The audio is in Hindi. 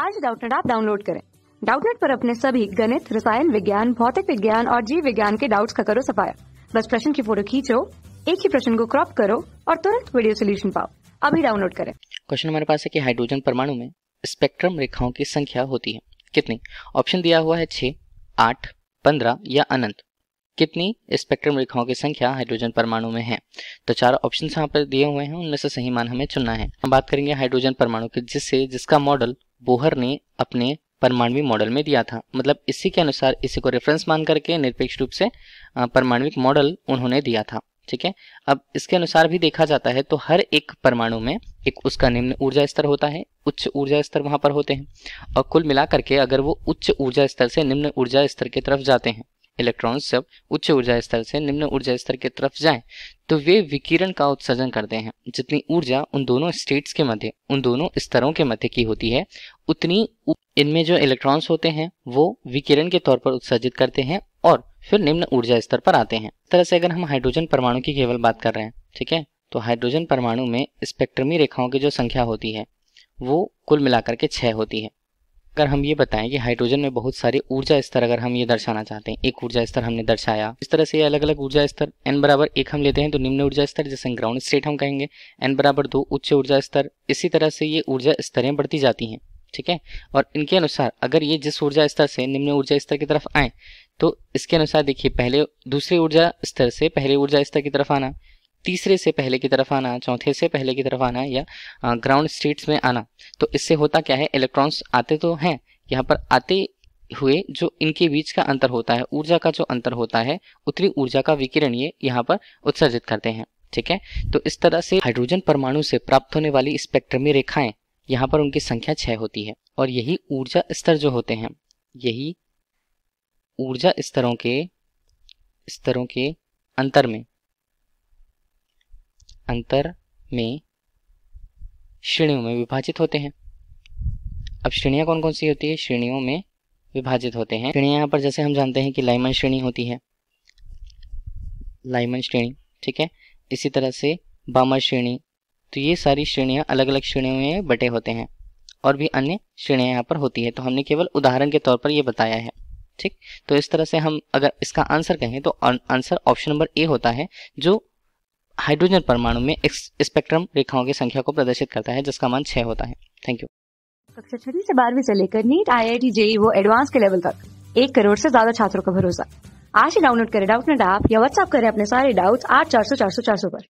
आज डाउटनेट आप डाउनलोड करें डाउटनेट पर अपने सभी गणित रसायन विज्ञान भौतिक विज्ञान और जीव विज्ञान के डाउट्स का करो सफाया बस प्रश्न की फोटो खींचो एक ही प्रश्न को क्रॉप करो और तुरंत वीडियो सोल्यूशन पाओ अभी डाउनलोड करें क्वेश्चन हमारे पास है कि हाइड्रोजन परमाणु में स्पेक्ट्रम रेखाओं की संख्या होती है कितनी ऑप्शन दिया हुआ है छह आठ पंद्रह या अनंत कितनी स्पेक्ट्रम रेखाओं की संख्या हाइड्रोजन परमाणु में है तो चार ऑप्शन यहाँ पर दिए हुए हैं उनमें से सही मान हमें चुनना है हम बात करेंगे हाइड्रोजन परमाणु के जिससे जिसका मॉडल बोहर ने अपने परमाणविक मॉडल में दिया था मतलब इसी के अनुसार इसी को रेफरेंस मान करके निरपेक्ष रूप से परमाणविक मॉडल उन्होंने दिया था ठीक है अब इसके अनुसार भी देखा जाता है तो हर एक परमाणु में एक उसका निम्न ऊर्जा स्तर होता है उच्च ऊर्जा स्तर वहां पर होते हैं और कुल मिलाकर के अगर वो उच्च ऊर्जा स्तर से निम्न ऊर्जा स्तर की तरफ जाते हैं इलेक्ट्रॉन्स जब उच्च ऊर्जा स्तर से निम्न ऊर्जा स्तर की तरफ जाएं तो वे विकिरण का उत्सर्जन करते हैं जितनी ऊर्जा उन दोनों स्टेट्स के मध्य उन दोनों स्तरों के मध्य की होती है उतनी इनमें जो इलेक्ट्रॉन्स होते हैं वो विकिरण के तौर पर उत्सर्जित करते हैं और फिर निम्न ऊर्जा स्तर पर आते हैं तरह से अगर हम हाइड्रोजन परमाणु की केवल बात कर रहे हैं ठीक है तो हाइड्रोजन परमाणु में स्पेक्ट्रमी रेखाओं की जो संख्या होती है वो कुल मिलाकर के छह होती है अगर हम ये बताएं कि हाइड्रोजन में बहुत सारे ऊर्जा स्तर अगर हम ये दर्शाना चाहते हैं एक ऊर्जा स्तर हमने दर्शाया इस तरह से ये अलग अलग ऊर्जा स्तर n बराबर एक हम लेते हैं तो निम्न ऊर्जा स्तर जैसे ग्राउंड स्टेट हम कहेंगे n बराबर दो उच्च ऊर्जा स्तर इसी तरह से ये ऊर्जा स्तरें बढ़ती जाती हैं ठीक है और इनके अनुसार अगर ये जिस ऊर्जा स्तर से निम्न ऊर्जा स्तर की तरफ आए तो इसके अनुसार देखिए पहले दूसरे ऊर्जा स्तर से पहले ऊर्जा स्तर की तरफ आना तीसरे से पहले की तरफ आना चौथे से पहले की तरफ आना या ग्राउंड स्टेट्स में आना तो इससे होता क्या है इलेक्ट्रॉन्स आते तो हैं यहाँ पर आते हुए जो इनके बीच का अंतर होता है ऊर्जा का जो अंतर होता है उतनी ऊर्जा का विकिरण ये यहाँ पर उत्सर्जित करते हैं ठीक है तो इस तरह से हाइड्रोजन परमाणु से प्राप्त होने वाली स्पेक्ट्रमी रेखाएं यहाँ पर उनकी संख्या छह होती है और यही ऊर्जा स्तर जो होते हैं यही ऊर्जा स्तरों के स्तरों के अंतर में अंतर में श्रेणियों में विभाजित होते हैं अब श्रेणियाँ कौन कौन सी होती है श्रेणियों में विभाजित होते हैं श्रेणियाँ यहाँ पर जैसे हम जानते हैं कि लाइमन श्रेणी होती है लाइमन श्रेणी ठीक है इसी तरह से बामर श्रेणी तो ये सारी श्रेणियाँ अलग अलग श्रेणियों में बटे होते हैं और भी अन्य श्रेणियाँ यहाँ पर होती है तो हमने केवल उदाहरण के तौर पर यह बताया है ठीक तो इस तरह से हम अगर इसका आंसर कहें तो आंसर ऑप्शन नंबर ए होता है जो हाइड्रोजन परमाणु में स्पेक्ट्रम रेखाओं की संख्या को प्रदर्शित करता है जिसका मान छह होता है थैंक यू कक्षा छठी से बारहवीं से लेकर NEET I I T JEE वो एडवांस के लेवल तक एक करोड़ से ज्यादा छात्रों का भरोसा आज ही डाउनलोड करें डाउट नेट ऐप या व्हाट्सएप करें अपने सारे डाउट्स आठ चार सौ चार सौ चार सौ पर